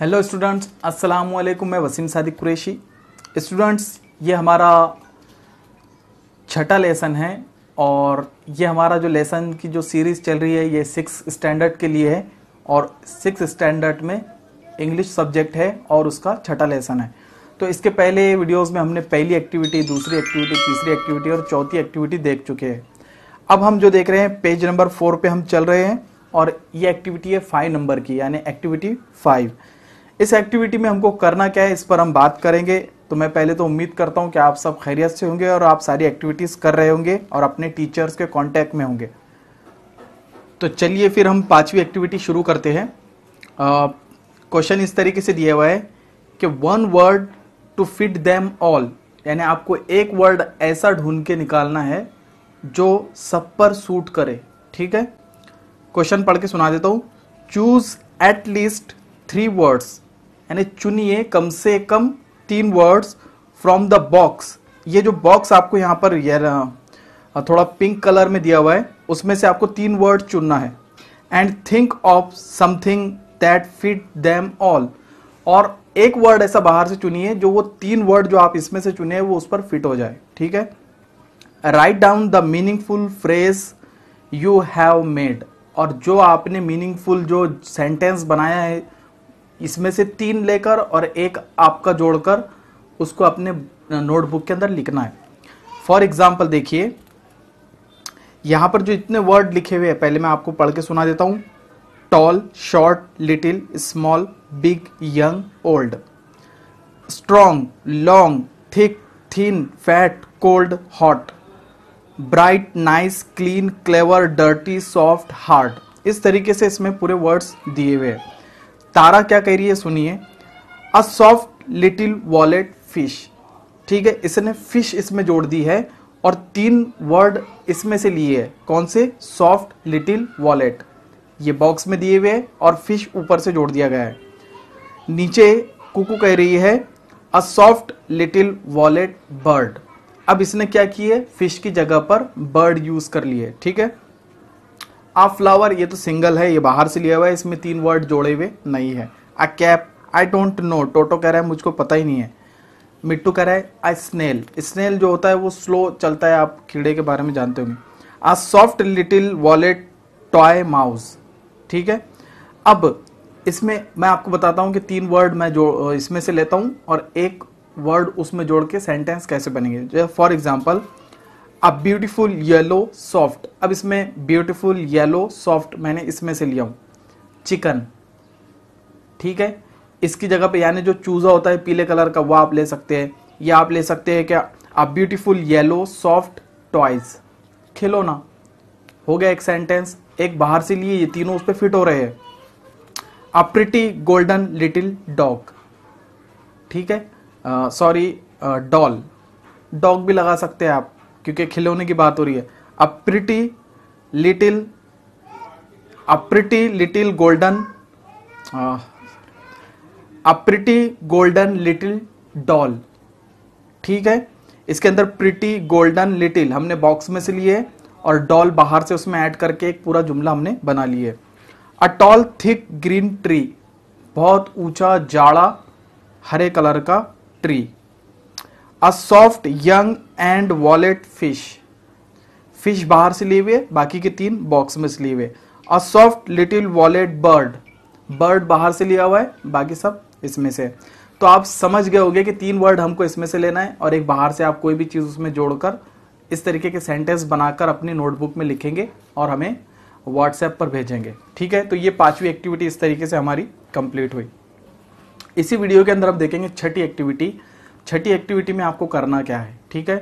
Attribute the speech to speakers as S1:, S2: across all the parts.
S1: hello students अस्सलाम वालेकुम मैं वसीम सादिक कुरैशी स्टूडेंट्स ये हमारा छठा लेसन है और ये हमारा जो लेसन की जो सीरीज़ चल रही है ये सिक्स स्टैंडर्ड के लिए है और सिक्स स्टैंडर्ड में इंग्लिश सब्जेक्ट है और उसका छठा लेसन है तो इसके पहले वीडियोस में हमने पहली एक्टिविटी दूसरी एक्टिविटी तीसरी एक्टिविटी और चौथी एक्टिविटी देख चुके हैं अब हम जो देख रहे हैं पेज नंबर फोर पे हम चल रहे हैं और ये एक्टिविटी है फाइव नंबर की यानी एक्टिविटी फाइव इस एक्टिविटी में हमको करना क्या है इस पर हम बात करेंगे तो मैं पहले तो उम्मीद करता हूँ कि आप सब खैरियत से होंगे और आप सारी एक्टिविटीज़ कर रहे होंगे और अपने टीचर्स के कॉन्टैक्ट में होंगे तो चलिए फिर हम पांचवी एक्टिविटी शुरू करते हैं क्वेश्चन इस तरीके से दिया हुआ है कि one word to fit them all यानी आपको एक वर्ड ऐसा ढूंढ के निकालना है जो सब पर सूट करे ठीक है क्वेश्चन पढ़ के सुना देता हूँ choose at least three words यानी चुनिए कम से कम तीन वर्ड्स फ्रॉम द बॉक्स ये जो बॉक्स आपको यहाँ पर थोड़ा पिंक कलर में दिया हुआ है उसमें से आपको तीन वर्ड चुनना है and think of something that fit them all और एक वर्ड ऐसा बाहर से चुनिए जो वो तीन वर्ड जो आप इसमें से चुने वो उस पर फिट हो जाए ठीक है write down the meaningful phrase you have made और जो आपने मीनिंगफुल जो सेंटेंस बनाया है इसमें से तीन लेकर और एक आपका जोड़कर उसको अपने नोटबुक के अंदर लिखना है फॉर एग्जाम्पल देखिए यहाँ पर जो इतने वर्ड लिखे हुए हैं पहले मैं आपको पढ़ के सुना देता हूँ tall short little small big young old strong long thick thin fat cold hot bright nice clean clever dirty soft hard इस तरीके से इसमें पूरे वर्ड्स दिए हुए हैं तारा क्या कह रही है सुनिए a soft little violet fish ठीक है इसने फिश इसमें जोड़ दी है और तीन वर्ड इसमें से लिए है कौन से सॉफ्ट लिटिल वॉलेट ये बॉक्स में दिए हुए हैं और फिश ऊपर से जोड़ दिया गया है नीचे कुकू कह रही है a soft little violet bird अब इसने क्या किया फिश की जगह पर बर्ड यूज कर लिए ठीक है आ फ्लावर ये तो सिंगल है ये बाहर से लिया हुआ है इसमें तीन वर्ड जोड़े हुए नहीं है a cap I don't know Toto कह रहा है मुझको पता ही नहीं है मिट्टू कह रहा है आई स्नेल स्नेल जो होता है वो स्लो चलता है आप कीड़े के बारे में जानते होंगे a soft little violet toy mouse ठीक है अब इसमें मैं आपको बताता हूँ कि तीन वर्ड मैं जो इसमें से लेता हूँ और एक वर्ड उसमें जोड़ के सेंटेंस कैसे बनेंगे फॉर एग्जाम्पल अब ब्यूटीफुल येलो सॉफ्ट अब इसमें ब्यूटीफुल येलो सॉफ्ट मैंने इसमें से लिया हूँ चिकन ठीक है इसकी जगह पे यानी जो चूज़ा होता है पीले कलर का वो आप ले सकते हैं या आप ले सकते हैं क्या अब ब्यूटीफुल येलो सॉफ्ट टॉयज खिलौना हो गया एक सेंटेंस एक बाहर से लिए ये तीनों उस पर फिट हो रहे हैं a pretty golden little dog ठीक है सॉरी डॉल डॉग भी लगा सकते हैं आप क्योंकि खिलौने की बात हो रही है a pretty little a pretty little golden a pretty golden little doll ठीक है इसके अंदर प्रिटी गोल्डन लिटिल हमने बॉक्स में से लिए और डॉल बाहर से उसमें ऐड करके एक पूरा जुमला हमने बना लिए a tall thick green tree बहुत ऊंचा जाड़ा हरे कलर का tree a soft young and violet fish fish बाहर से लिए हुए बाकी के तीन बॉक्स में से लिए हुए a soft little violet bird bird बाहर से लिया हुआ है बाकी सब इसमें से तो आप समझ गए होंगे कि तीन वर्ड हमको इसमें से लेना है और एक बाहर से आप कोई भी चीज़ उसमें जोड़कर इस तरीके के सेंटेंस बनाकर अपनी नोटबुक में लिखेंगे और हमें व्हाट्सएप पर भेजेंगे ठीक है तो ये पांचवी एक्टिविटी इस तरीके से हमारी कंप्लीट हुई इसी वीडियो के अंदर हम देखेंगे छठी एक्टिविटी छठी एक्टिविटी में आपको करना क्या है ठीक है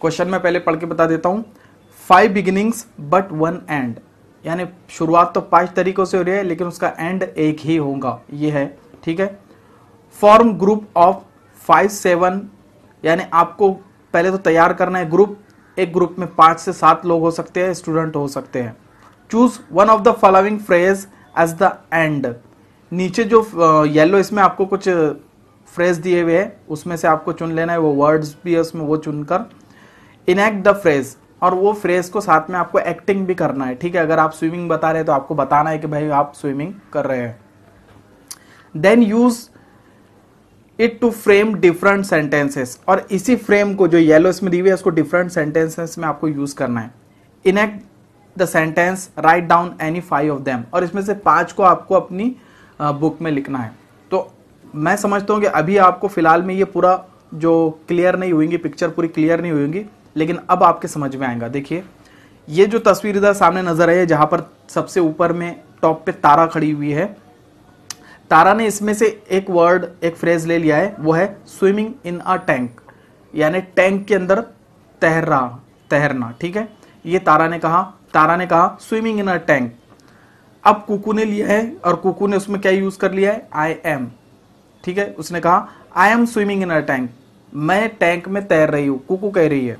S1: क्वेश्चन में पहले पढ़ के बता देता हूं five beginnings but one end यानी शुरुआत तो पांच तरीकों से हो रही है लेकिन उसका एंड एक ही होगा ये है ठीक है form group of five seven यानी आपको पहले तो तैयार करना है ग्रुप एक ग्रुप में पांच से सात लोग हो सकते हैं स्टूडेंट हो सकते हैं choose one of the following phrase as the end नीचे जो येलो इसमें आपको कुछ फ्रेज दिए हुए हैं उसमें से आपको चुन लेना है वो वर्ड्स भी है उसमें वो चुनकर इनैक्ट द फ्रेज और वो फ्रेज को साथ में आपको एक्टिंग भी करना है ठीक है अगर आप स्विमिंग बता रहे हैं तो आपको बताना है कि भाई आप स्विमिंग कर रहे हैं then use it to frame different sentences और इसी फ्रेम को जो येलो इसमें दी हुई है उसको डिफरेंट सेंटेंसेस में आपको यूज करना है enact the sentence write down any five of them और इसमें से पांच को आपको अपनी बुक में लिखना है मैं समझता हूँ कि अभी आपको फिलहाल में ये पूरा जो क्लियर नहीं हुएंगी पिक्चर पूरी क्लियर नहीं हुएंगी लेकिन अब आपके समझ में आएगा देखिए ये जो तस्वीर इधर सामने नज़र आई है जहाँ पर सबसे ऊपर में टॉप पे तारा खड़ी हुई है तारा ने इसमें से एक वर्ड एक फ्रेज ले लिया है वो है स्विमिंग इन अ टैंक यानी टैंक के अंदर तैर रहा तैरना ठीक है ये तारा ने कहा तारा ने कहा स्विमिंग इन अ टैंक अब कुकू ने लिया है और कुकू ने उसमें क्या यूज़ कर लिया है आई एम ठीक है उसने कहा I am swimming in a tank मैं टैंक में तैर रही हूं कुकू कह रही है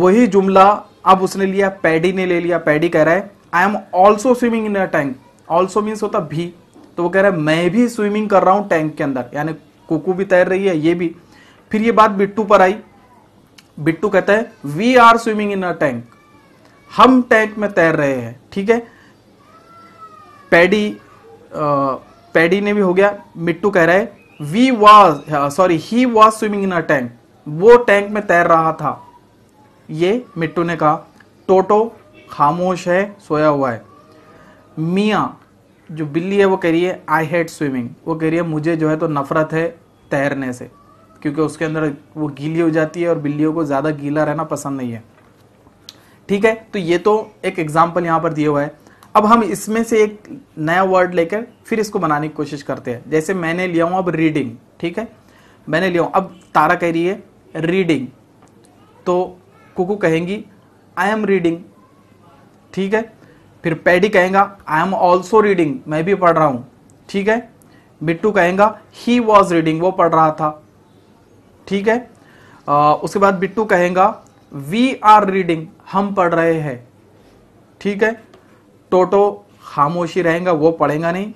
S1: वही जुमला अब उसने लिया पैडी ने ले लिया पैडी कह रहा है I am also swimming in a tank also means होता भी तो वो कह रहा है मैं भी स्विमिंग कर रहा हूं टैंक के अंदर यानी कुकू भी तैर रही है ये भी फिर ये बात बिट्टू पर आई बिट्टू कहता है we are swimming in a tank हम टैंक में तैर रहे हैं ठीक है पैडी पैडी ने भी हो गया मिट्टू कह रहा है we was sorry he was swimming in a tank वो टैंक में तैर रहा था ये मिट्टू ने कहा टोटो खामोश है सोया हुआ है मिया जो बिल्ली है वो कह रही है आई हेट स्विमिंग वो कह रही है मुझे जो है तो नफरत है तैरने से क्योंकि उसके अंदर वो गीली हो जाती है और बिल्लियों को ज़्यादा गीला रहना पसंद नहीं है ठीक है तो ये तो एक एग्जाम्पल यहां पर दिया हुआ है अब हम इसमें से एक नया वर्ड लेकर फिर इसको बनाने की कोशिश करते हैं जैसे मैंने लिया हूं अब रीडिंग ठीक है मैंने लिया हूं अब तारा कह रही है रीडिंग तो कुकू कहेंगी आई एम रीडिंग ठीक है फिर पैडी कहेगा आई एम ऑल्सो रीडिंग मैं भी पढ़ रहा हूं ठीक है मिट्टू कहेगा ही वॉज रीडिंग वो पढ़ रहा था ठीक है आ, उसके बाद बिट्टू कहेगा वी आर रीडिंग हम पढ़ रहे हैं ठीक है टोटो खामोशी रहेगा वो पढ़ेगा नहीं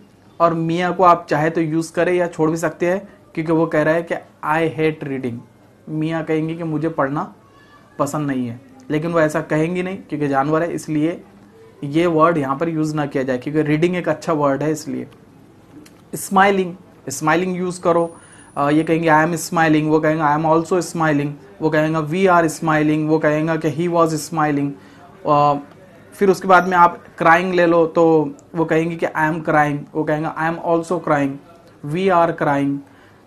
S1: और मियाँ को आप चाहे तो यूज़ करें या छोड़ भी सकते हैं क्योंकि वो कह रहा है कि आई हेट रीडिंग मियाँ कहेंगी कि मुझे पढ़ना पसंद नहीं है लेकिन वो ऐसा कहेंगी नहीं क्योंकि जानवर है इसलिए ये वर्ड यहाँ पर यूज़ ना किया जाए क्योंकि रीडिंग एक अच्छा वर्ड है इसलिए स्माइलिंग स्माइलिंग यूज़ करो ये कहेंगे आई एम स्माइलिंग वो कहेंगे आई एम ऑल्सो स्माइलिंग वो कहेंगे वी आर स्माइलिंग वो कहेंगे कि ही वॉज स्माइलिंग फिर उसके बाद में आप क्राइंग ले लो तो वो कहेंगे कि आई एम क्राइंग वो कहेंगे I am also crying we are crying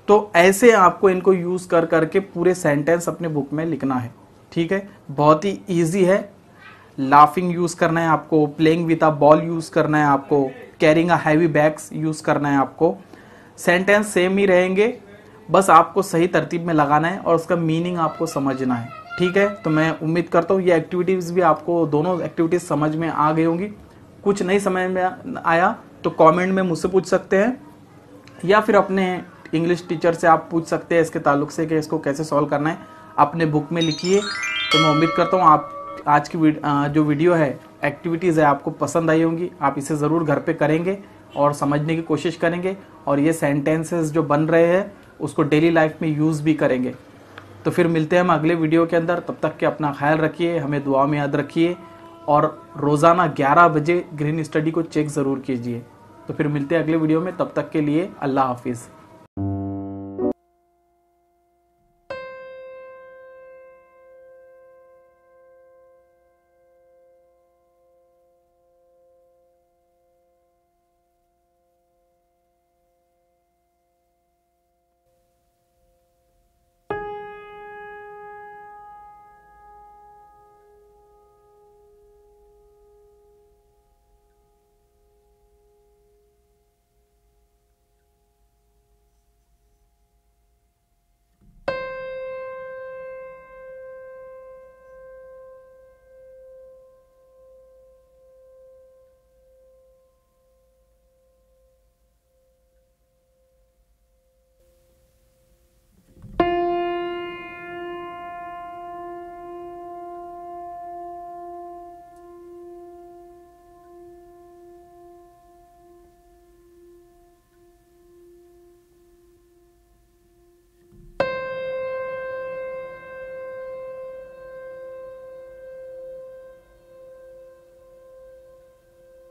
S1: तो ऐसे आपको इनको यूज़ कर करके पूरे सेंटेंस अपने बुक में लिखना है ठीक है बहुत ही ईजी है लाफिंग यूज़ करना है आपको playing with a ball use करना है आपको carrying a heavy bags use करना है आपको सेंटेंस सेम ही रहेंगे बस आपको सही तरतीब में लगाना है और उसका मीनिंग आपको समझना है ठीक है तो मैं उम्मीद करता हूँ ये एक्टिविटीज़ भी आपको दोनों एक्टिविटीज़ समझ में आ गई होंगी कुछ नहीं समझ में आया तो कमेंट में मुझसे पूछ सकते हैं या फिर अपने इंग्लिश टीचर से आप पूछ सकते हैं इसके ताल्लुक से कि इसको कैसे सॉल्व करना है अपने बुक में लिखिए तो मैं उम्मीद करता हूँ आप आज की वीड, जो वीडियो है एक्टिविटीज़ है आपको पसंद आई होंगी आप इसे ज़रूर घर पे करेंगे और समझने की कोशिश करेंगे और ये सेंटेंसेस जो बन रहे हैं उसको डेली लाइफ में यूज़ भी करेंगे तो फिर मिलते हैं हम अगले वीडियो के अंदर तब तक के अपना ख्याल रखिए हमें दुआ में याद रखिए और रोज़ाना 11 बजे ग्रीन स्टडी को चेक ज़रूर कीजिए तो फिर मिलते हैं अगले वीडियो में तब तक के लिए अल्लाह हाफिज़